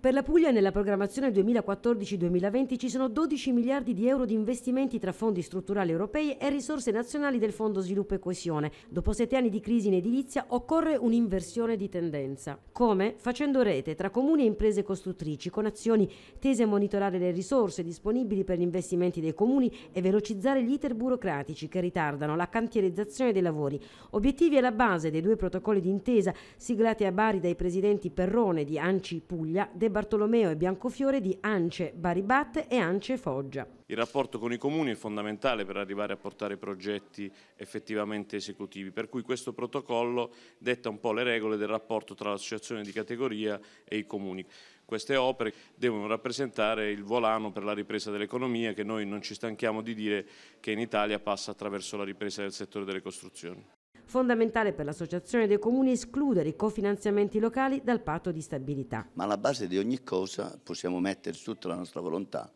Per la Puglia nella programmazione 2014-2020 ci sono 12 miliardi di euro di investimenti tra fondi strutturali europei e risorse nazionali del Fondo Sviluppo e Coesione. Dopo sette anni di crisi in edilizia occorre un'inversione di tendenza. Come? Facendo rete tra comuni e imprese costruttrici con azioni tese a monitorare le risorse disponibili per gli investimenti dei comuni e velocizzare gli iter burocratici che ritardano la cantierizzazione dei lavori. Obiettivi alla base dei due protocolli d'intesa siglati a Bari dai presidenti Perrone di Anci Puglia, De Bartolomeo e Biancofiore di Ance Baribat e Ance Foggia. Il rapporto con i comuni è fondamentale per arrivare a portare progetti effettivamente esecutivi, per cui questo protocollo detta un po' le regole del rapporto tra l'associazione di categoria e i comuni. Queste opere devono rappresentare il volano per la ripresa dell'economia che noi non ci stanchiamo di dire che in Italia passa attraverso la ripresa del settore delle costruzioni fondamentale per l'Associazione dei Comuni escludere i cofinanziamenti locali dal patto di stabilità. Ma alla base di ogni cosa possiamo mettere tutta la nostra volontà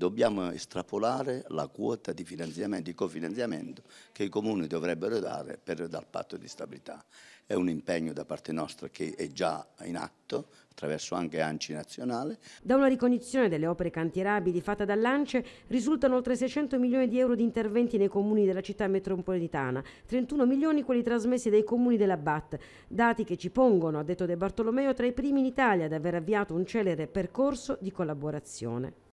dobbiamo estrapolare la quota di, di cofinanziamento che i comuni dovrebbero dare per, dal patto di stabilità. È un impegno da parte nostra che è già in atto, attraverso anche ANCI nazionale. Da una ricognizione delle opere cantierabili fatta dall'ANCE risultano oltre 600 milioni di euro di interventi nei comuni della città metropolitana, 31 milioni quelli trasmessi dai comuni della BAT, dati che ci pongono, ha detto De Bartolomeo, tra i primi in Italia ad aver avviato un celere percorso di collaborazione.